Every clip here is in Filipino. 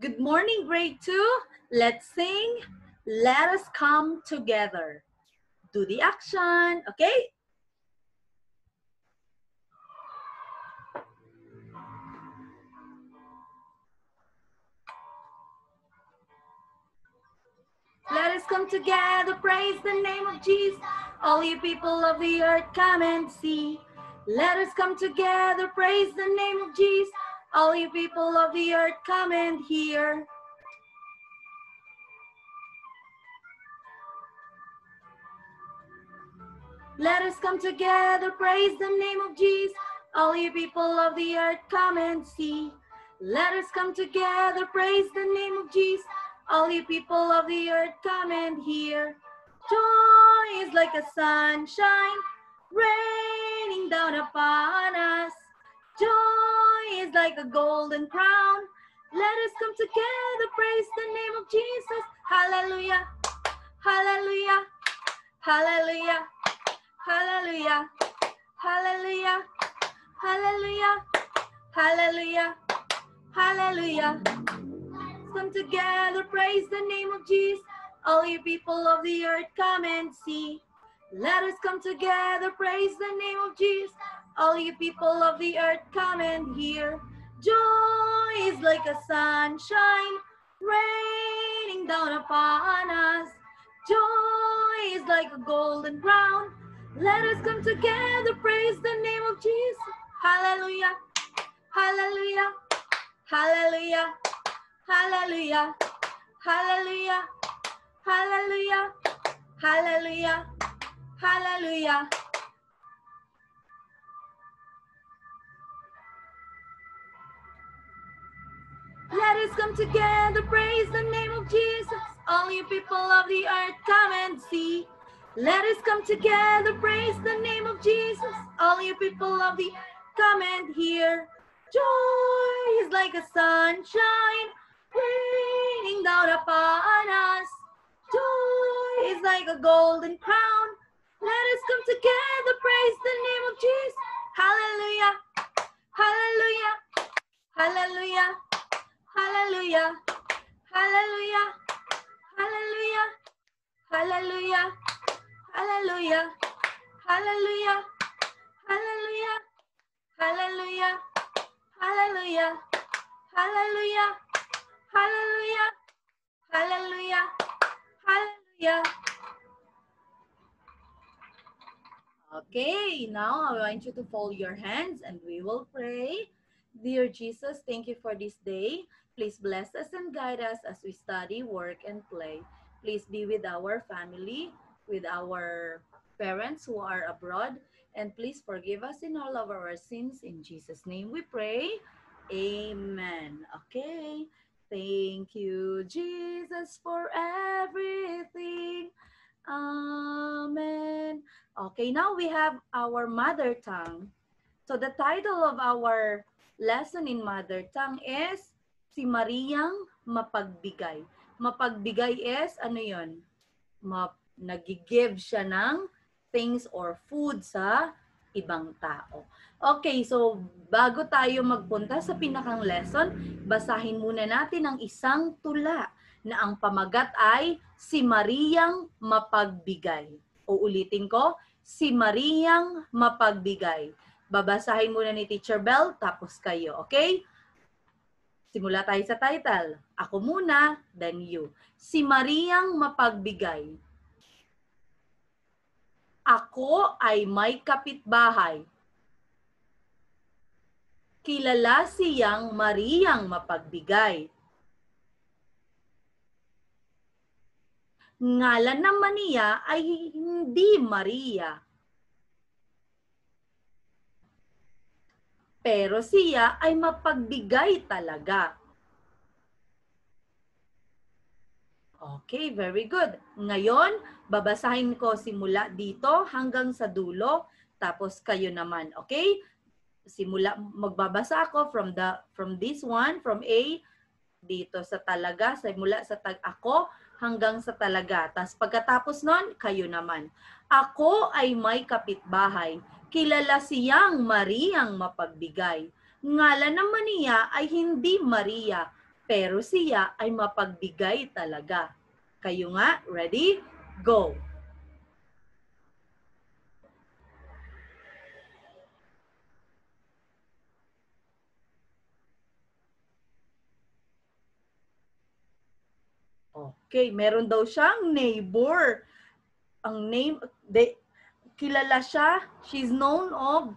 Good morning, grade two. Let's sing. Let us come together. Do the action, okay? Let us come together, praise the name of Jesus. All you people of the earth, come and see. Let us come together, praise the name of Jesus. All you people of the earth, come and hear. Let us come together, praise the name of Jesus. All you people of the earth, come and see. Let us come together, praise the name of Jesus. All you people of the earth, come and hear. Joy is like a sunshine raining down upon us. Joy is like a golden crown. Let us come together, praise the name of Jesus. Hallelujah, hallelujah, hallelujah, hallelujah, hallelujah, hallelujah, hallelujah, hallelujah. Come together, praise the name of Jesus. All you people of the earth, come and see. Let us come together, praise the name of Jesus. All you people of the earth, come and hear. Joy is like a sunshine raining down upon us. Joy is like a golden crown. Let us come together, praise the name of Jesus. Hallelujah, hallelujah, hallelujah, hallelujah, hallelujah, hallelujah, hallelujah, hallelujah. Let us come together, praise the name of Jesus. All you people of the earth, come and see. Let us come together, praise the name of Jesus. All you people of the earth, come and hear. Joy is like a sunshine raining down upon us. Joy is like a golden crown. Let us come together, praise the name of Jesus. Hallelujah, hallelujah, hallelujah. Hallelujah. Hallelujah. Hallelujah. Hallelujah. Hallelujah. Hallelujah. Hallelujah. Hallelujah. Hallelujah. Hallelujah. Hallelujah. Hallelujah. Hallelujah. Okay, now I want you to fold your hands and we will pray. Dear Jesus, thank you for this day. Please bless us and guide us as we study, work, and play. Please be with our family, with our parents who are abroad, and please forgive us in all of our sins. In Jesus' name we pray. Amen. Okay. Thank you, Jesus, for everything. Amen. Okay, now we have our mother tongue. So the title of our lesson in mother tongue is si Mariang mapagbigay. Mapagbigay is, ano yun? Map, nagigive siya ng things or food sa ibang tao. Okay, so bago tayo magpunta sa pinakang lesson, basahin muna natin ang isang tula na ang pamagat ay si Mariang mapagbigay. Uulitin ko, si Mariang mapagbigay. Babasahin muna ni Teacher Bell, tapos kayo, okay? Simula tayo sa title. Ako muna, then you. Si Mariang Mapagbigay. Ako ay may kapitbahay. Kilala siyang Mariang Mapagbigay. Ngalan naman niya ay hindi Maria pero siya ay mapagbigay talaga. Okay, very good. Ngayon, babasahin ko simula dito hanggang sa dulo, tapos kayo naman, okay? Simula magbabasa ako from the from this one, from A dito sa talaga, simula sa tag ako hanggang sa talaga. Tapos pagkatapos noon, kayo naman. Ako ay may kapitbahay Kilala siyang Mariang mapagbigay. Ngalan naman niya ay hindi Maria, pero siya ay mapagbigay talaga. Kayo nga, ready? Go! Okay, meron daw siyang neighbor. Ang name, they, kilala siya, she's known of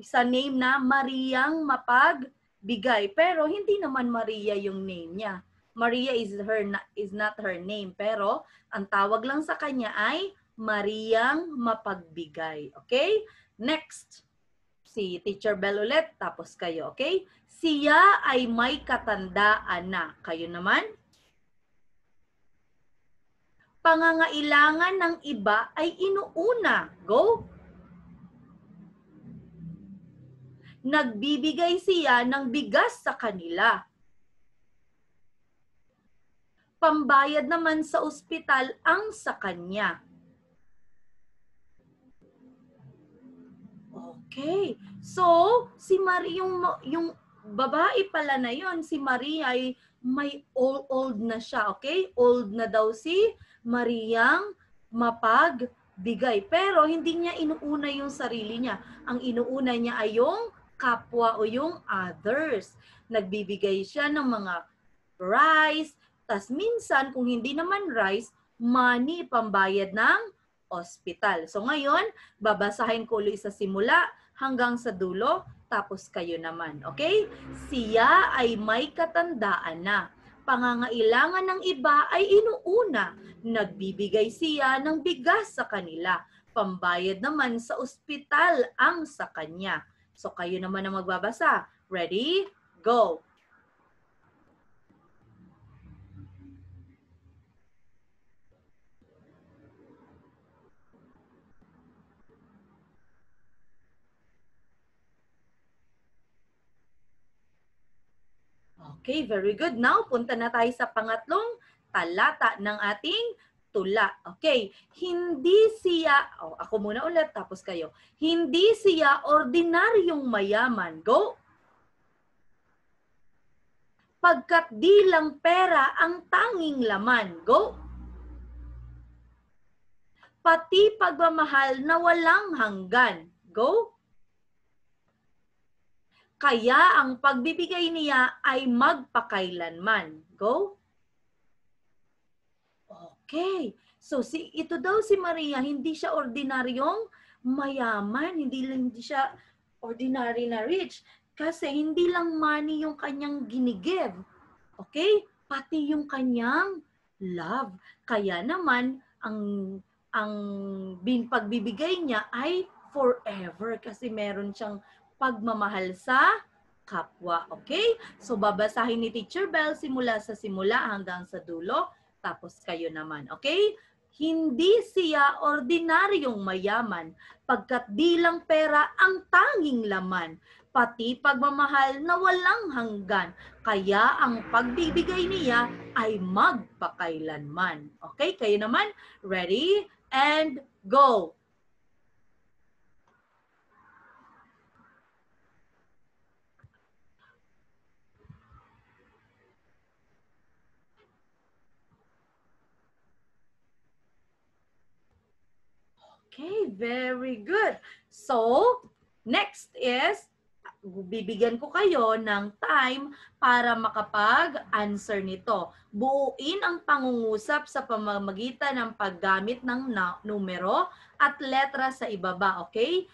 sa name na Mariang Mapagbigay. Pero hindi naman Maria yung name niya. Maria is her is not her name, pero ang tawag lang sa kanya ay Mariang Mapagbigay. Okay? Next, si Teacher Bell ulit, tapos kayo, okay? Siya ay may katandaan na. Kayo naman? pangangailangan ng iba ay inuuna. Go! Nagbibigay siya ng bigas sa kanila. Pambayad naman sa ospital ang sa kanya. Okay. So, si Maria, yung, yung babae pala na yon si Maria ay may old, old na siya, okay? Old na daw si Mariang mapagbigay. Pero hindi niya inuuna yung sarili niya. Ang inuuna niya ay yung kapwa o yung others. Nagbibigay siya ng mga rice, Tapos minsan kung hindi naman rice, money pambayad ng ospital. So ngayon, babasahin ko ulit sa simula hanggang sa dulo, tapos kayo naman. Okay? Siya ay may katandaan na. Pangangailangan ng iba ay inuuna. Nagbibigay siya ng bigas sa kanila. Pambayad naman sa ospital ang sa kanya. So kayo naman ang magbabasa. Ready? Go! Okay, very good. Now, punta na tayo sa pangatlong talata ng ating tula. Okay, hindi siya, oh, ako muna ulit tapos kayo. Hindi siya ordinaryong mayaman. Go! Pagkat di lang pera ang tanging laman. Go! Pati pagmamahal na walang hanggan. Go! Kaya ang pagbibigay niya ay magpakailanman. Go. Okay. So si ito daw si Maria, hindi siya ordinaryong mayaman, hindi lang hindi siya ordinary na rich kasi hindi lang money yung kanyang ginigive. Okay? Pati yung kanyang love. Kaya naman ang ang bin pagbibigay niya ay forever kasi meron siyang pagmamahal sa kapwa. Okay? So, babasahin ni Teacher Bell simula sa simula hanggang sa dulo. Tapos kayo naman. Okay? Hindi siya ordinaryong mayaman pagkat bilang pera ang tanging laman pati pagmamahal na walang hanggan. Kaya ang pagbibigay niya ay magpakailanman. Okay, kayo naman, ready and go! very good. So, next is, bibigyan ko kayo ng time para makapag-answer nito. Buuin ang pangungusap sa pamamagitan ng paggamit ng numero at letra sa ibaba, okay?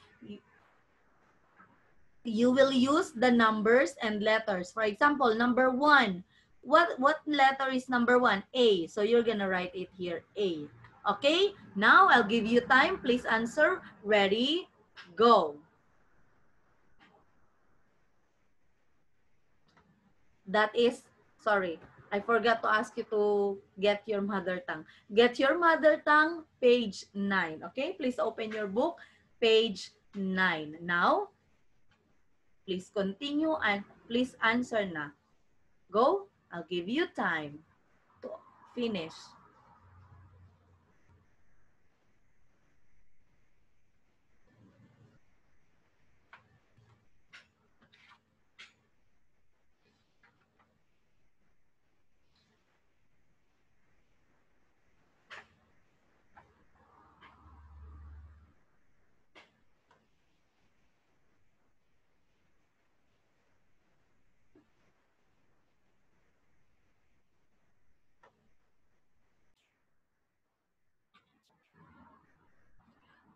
You will use the numbers and letters. For example, number one. What, what letter is number one? A. So you're gonna write it here, A. Okay, now I'll give you time. Please answer. Ready, go. That is, sorry, I forgot to ask you to get your mother tongue. Get your mother tongue, page 9. Okay, please open your book, page 9. Now, please continue and please answer na. Go, I'll give you time to finish.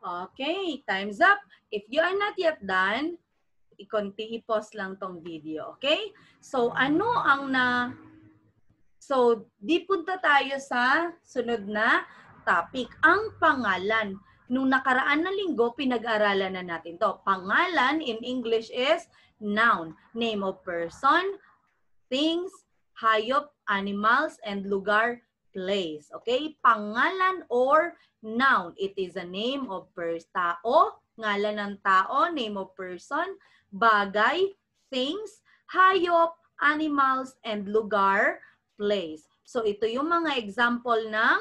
Okay, time's up. If you are not yet done, ikonti i-pause lang tong video, okay? So, ano ang na... So, di punta tayo sa sunod na topic. Ang pangalan. Nung nakaraan na linggo, pinag-aralan na natin to. Pangalan in English is noun. Name of person, things, hayop, animals, and lugar place. Okay? Pangalan or noun. It is a name of person. Tao, ngalan ng tao, name of person, bagay, things, hayop, animals, and lugar, place. So ito yung mga example ng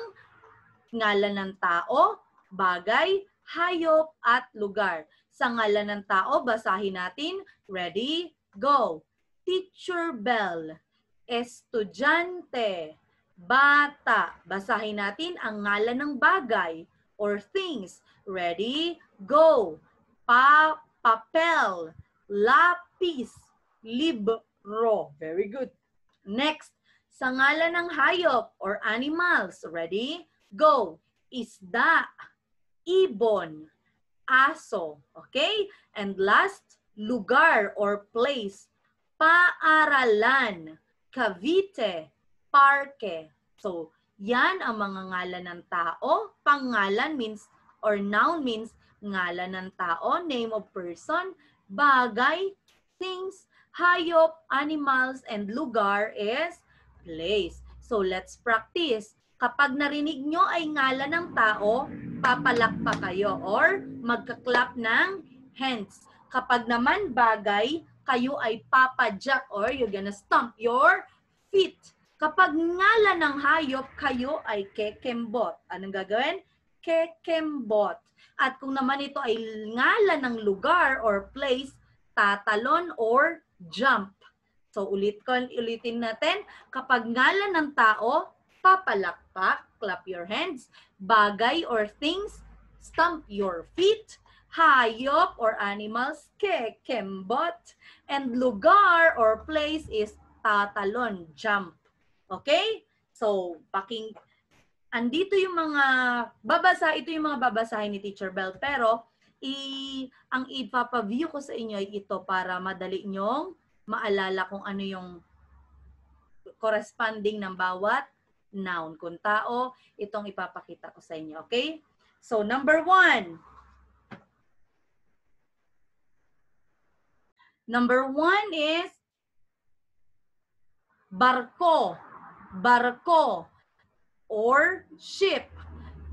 ngalan ng tao, bagay, hayop, at lugar. Sa ngalan ng tao, basahin natin, ready, go. Teacher Bell, estudyante, bata. Basahin natin ang ngalan ng bagay or things. Ready? Go. Pa papel, lapis, libro. Very good. Next, sa ngalan ng hayop or animals. Ready? Go. Isda, ibon, aso. Okay? And last, lugar or place. Paaralan, Cavite, parke. So, yan ang mga ngalan ng tao. Pangalan means or noun means ngalan ng tao, name of person, bagay, things, hayop, animals, and lugar is place. So let's practice. Kapag narinig nyo ay ngalan ng tao, papalakpa kayo or magkaklap ng hands. Kapag naman bagay, kayo ay papajack or you're gonna stomp your feet. Kapag ngala ng hayop, kayo ay kekembot. Anong gagawin? Kekembot. At kung naman ito ay ngala ng lugar or place, tatalon or jump. So ulit ko, ulitin natin, kapag ngala ng tao, papalakpak, clap your hands, bagay or things, stamp your feet, hayop or animals, kekembot, and lugar or place is tatalon, jump. Okay? So, paking andito yung mga babasa, ito yung mga babasahin ni Teacher Bell. Pero, i, ang ipapa-view ko sa inyo ay ito para madali nyong maalala kung ano yung corresponding ng bawat noun. Kung tao, itong ipapakita ko sa inyo. Okay? So, number one. Number one is barko barko, or ship.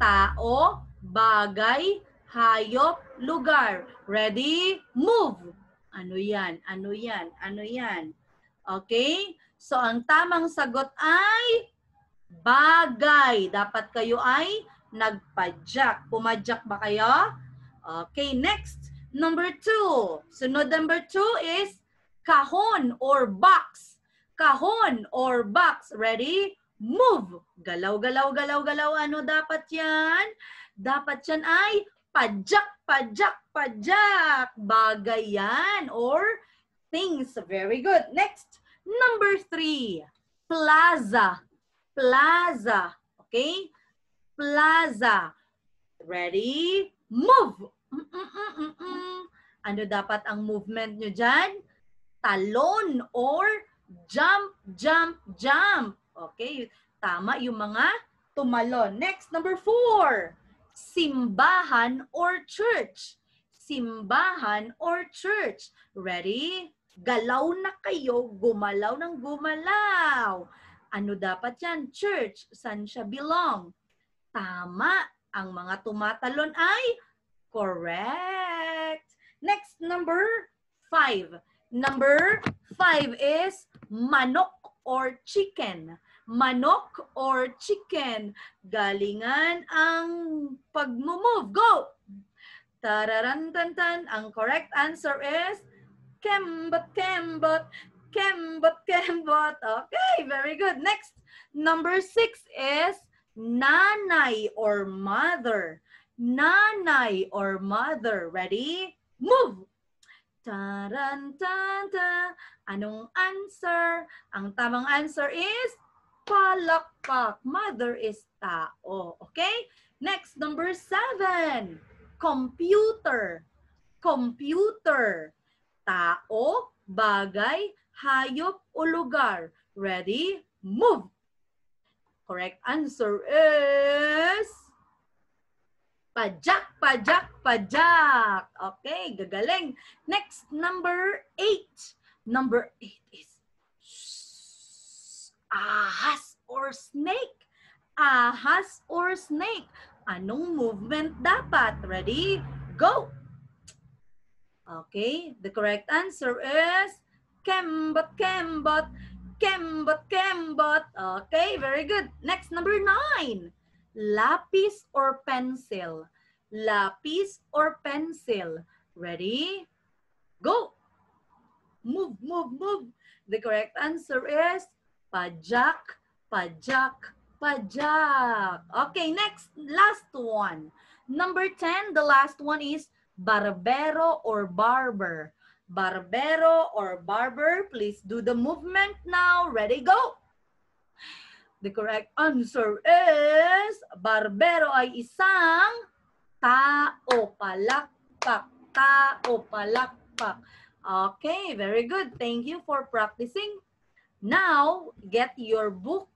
Tao, bagay, hayop, lugar. Ready? Move! Ano yan? Ano yan? Ano yan? Okay? So, ang tamang sagot ay bagay. Dapat kayo ay nagpadyak. Pumadyak ba kayo? Okay, next. Number two. Sunod number two is kahon or box kahon or box. Ready? Move. Galaw, galaw, galaw, galaw. Ano dapat yan? Dapat yan ay pajak, pajak, pajak. Bagay yan or things. Very good. Next, number three. Plaza. Plaza. Okay? Plaza. Ready? Move. Mm -mm -mm ano dapat ang movement nyo dyan? Talon or Jump, jump, jump. Okay, tama yung mga tumalon. Next, number four. Simbahan or church. Simbahan or church. Ready? Galaw na kayo, gumalaw ng gumalaw. Ano dapat yan? Church. Saan siya belong? Tama. Ang mga tumatalon ay correct. Next, number five. Number five is manok or chicken. Manok or chicken. Galingan ang pag-move. Go! Tararantantan. Ang correct answer is kembot, kembot, kembot, kembot. Okay, very good. Next, number six is nanay or mother. Nanay or mother. Ready? Move! Taran, ta. Anong answer? Ang tamang answer is palakpak. Mother is tao. Okay? Next, number seven. Computer. Computer. Tao, bagay, hayop, o lugar. Ready? Move! Correct answer is Pajak, pajak, pajak. Okay, gagaling. Next, number eight. Number eight is ahas or snake. Ahas or snake. Anong movement dapat? Ready? Go! Okay, the correct answer is Kembot, Kembot, Kembot, Kembot. Okay, very good. Next, number nine lapis or pencil. Lapis or pencil. Ready? Go! Move, move, move. The correct answer is pajak, pajak, pajak. Okay, next, last one. Number 10, the last one is barbero or barber. Barbero or barber, please do the movement now. Ready, go! The correct answer is, barbero ay isang tao palakpak. Tao palakpak. Okay, very good. Thank you for practicing. Now, get your book,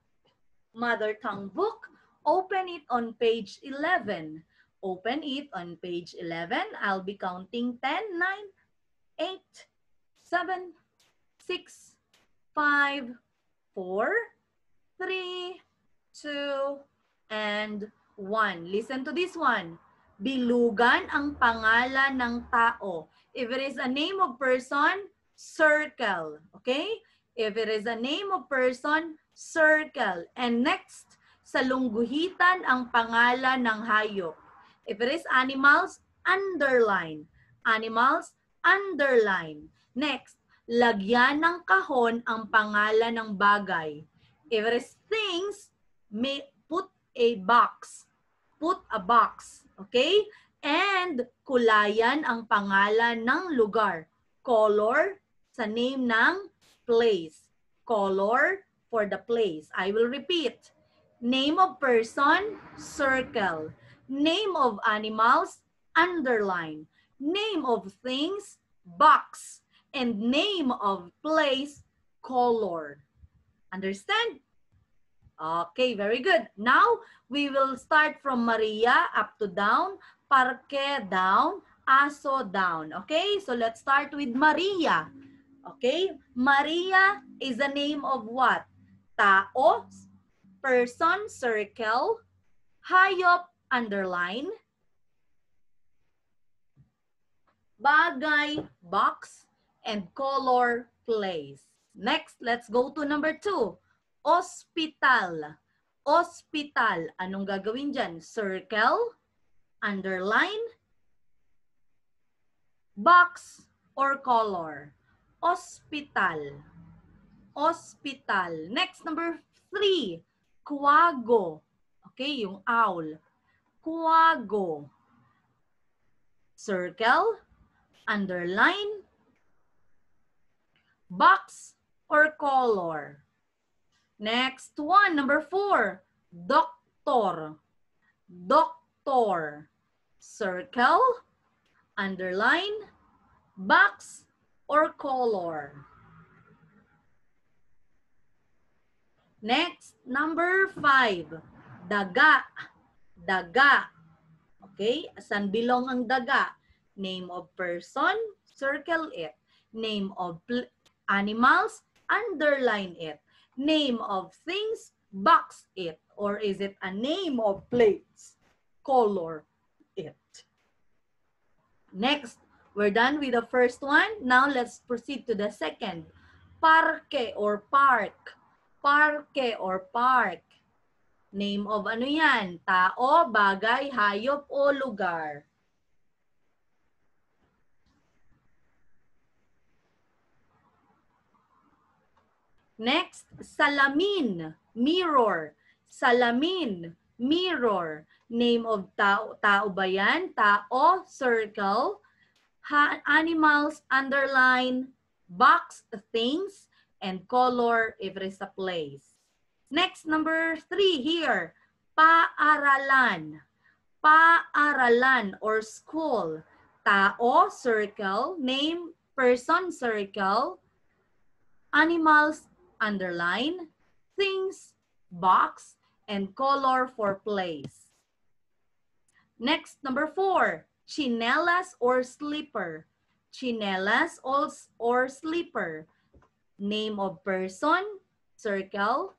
mother tongue book. Open it on page 11. Open it on page 11. I'll be counting 10, 9, 8, 7, 6, 5, 4, Three, two, and one. Listen to this one. Bilugan ang pangalan ng tao. If it is a name of person, circle. Okay? If it is a name of person, circle. And next, salungguhitan ang pangalan ng hayop. If it is animals, underline. Animals, underline. Next, lagyan ng kahon ang pangalan ng bagay. Everest things may put a box. Put a box. Okay? And kulayan ang pangalan ng lugar. Color sa name ng place. Color for the place. I will repeat. Name of person, circle. Name of animals, underline. Name of things, box. And name of place, color. Understand? Okay, very good. Now, we will start from Maria up to down, parque down, aso down. Okay, so let's start with Maria. Okay, Maria is the name of what? Tao, person, circle, hayop, underline, bagay, box, and color, place. Next, let's go to number two. Hospital. Hospital. Anong gagawin dyan? Circle, underline, box, or color. Hospital. Hospital. Next, number three. Kuwago. Okay, yung owl. Kuwago. Circle, underline, box, or color. Next one, number four, doctor, doctor, circle, underline, box, or color. Next, number five, daga, daga. Okay, asan belong ang daga? Name of person, circle it. Name of animals, underline it. Name of things, box it. Or is it a name of plates? Color it. Next, we're done with the first one. Now let's proceed to the second. Parque or park. Parque or park. Name of ano yan? Tao, bagay, hayop, o lugar. Next, salamin, mirror. Salamin, mirror. Name of tao, tao ba yan? Tao, circle. Ha animals, underline. Box, things. And color, if it is a place. Next, number three here. Paaralan. Paaralan or school. Tao, circle. Name, person, circle. Animals, underline, things, box, and color for place. Next, number four, chinelas or slipper. Chinelas or slipper. Name of person, circle.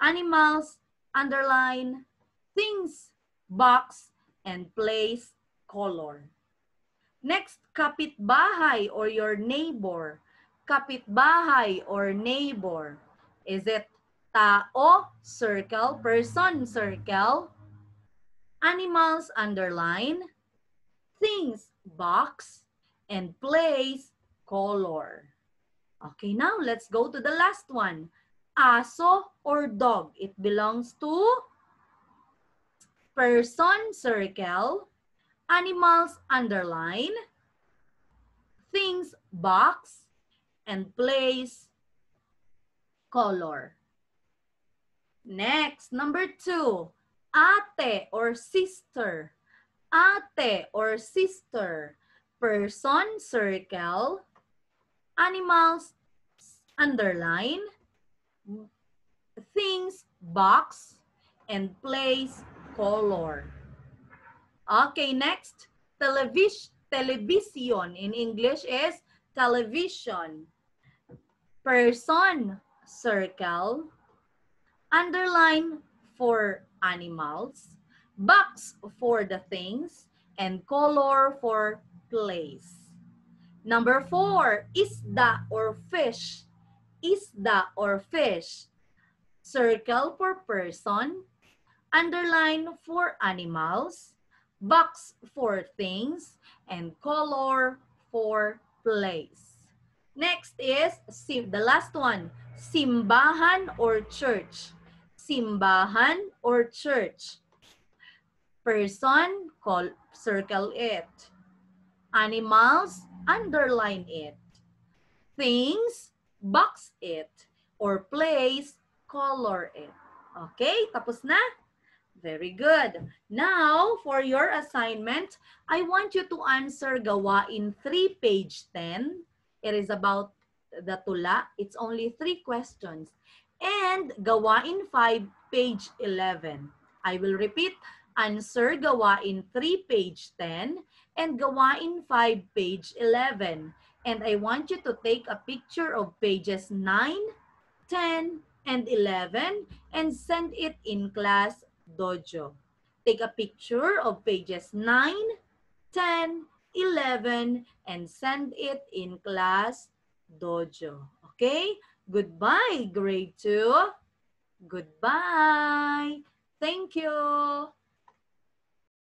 Animals, underline. Things, box, and place, color. Next, kapitbahay or your neighbor kapitbahay or neighbor? Is it tao, circle, person, circle, animals, underline, things, box, and place, color. Okay, now let's go to the last one. Aso or dog. It belongs to person, circle, animals, underline, things, box, and place, color. Next, number two, ate or sister. Ate or sister. Person, circle. Animals, underline. Things, box. And place, color. Okay, next, television. Television in English is television person, circle. Underline for animals. Box for the things. And color for place. Number four, is the or fish. Is the or fish. Circle for person. Underline for animals. Box for things. And color for place. Next is sim the last one, simbahan or church. Simbahan or church. Person, call, circle it. Animals, underline it. Things, box it. Or place, color it. Okay, tapos na? Very good. Now, for your assignment, I want you to answer gawain 3, page 10, It is about the tula. It's only three questions. And gawain 5, page 11. I will repeat, answer gawain 3, page 10, and gawain 5, page 11. And I want you to take a picture of pages 9, 10, and 11 and send it in class dojo. Take a picture of pages 9, 10, 11 and send it in class dojo. Okay? Goodbye, grade 2. Goodbye. Thank you.